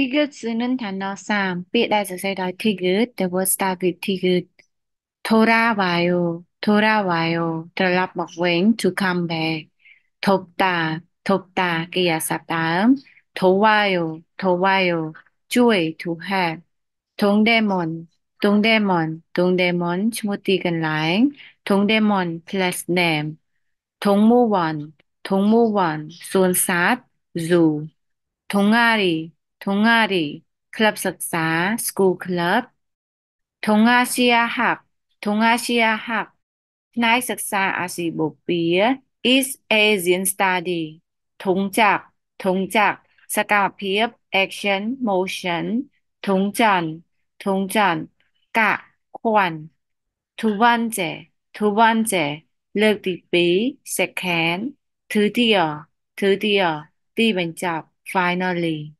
ที g g ซึ่งนั่นทานอสามเปียดได้จะใช้ได้ tigger the w ส r d start with t i g ทราวายโอทราวายโอตลับบอกเวง to c ค m e b บ c ทบตาทบตาเกิยาสตามทวายโอทวายโอช่วย to แ a v e ทงเดมอนตงเดมอนตงเดมอนชมุติกันหลายทงเดมอนเพลสแนม e ทงมูวันทงมูวันส่วนซัดจู z ทงอารี동아리클럽석사스쿨클럽동아시아학동아시아학나이석사아시못비에 East Asian Study, 동작동작스카피업액션모션동전동전까권두번째두번째르디비 second, 드디어드디어디번째 finally.